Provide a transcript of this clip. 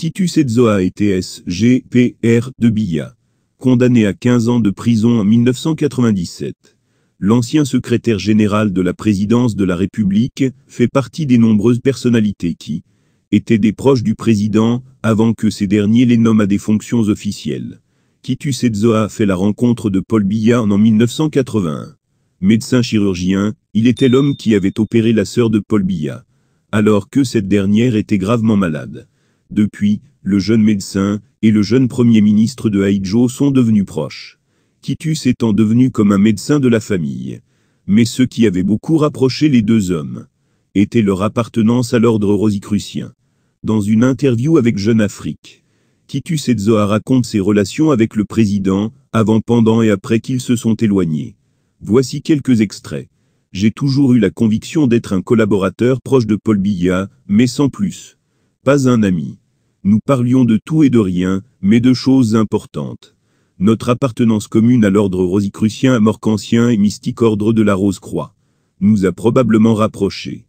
Titus Edzoa était SGPR de Billa. Condamné à 15 ans de prison en 1997, l'ancien secrétaire général de la présidence de la République fait partie des nombreuses personnalités qui étaient des proches du président avant que ces derniers les nomment à des fonctions officielles. Titus Edzoa fait la rencontre de Paul Biya en 1981. Médecin chirurgien, il était l'homme qui avait opéré la sœur de Paul Biya, alors que cette dernière était gravement malade. Depuis, le jeune médecin et le jeune premier ministre de Haïdjo sont devenus proches. Titus étant devenu comme un médecin de la famille. Mais ce qui avait beaucoup rapproché les deux hommes était leur appartenance à l'ordre rosicrucien. Dans une interview avec Jeune Afrique, Titus Zohar raconte ses relations avec le président, avant, pendant et après qu'ils se sont éloignés. Voici quelques extraits. J'ai toujours eu la conviction d'être un collaborateur proche de Paul Biya, mais sans plus. Pas un ami nous parlions de tout et de rien, mais de choses importantes. Notre appartenance commune à l'ordre rosicrucien, morcancien et mystique ordre de la Rose-Croix nous a probablement rapprochés.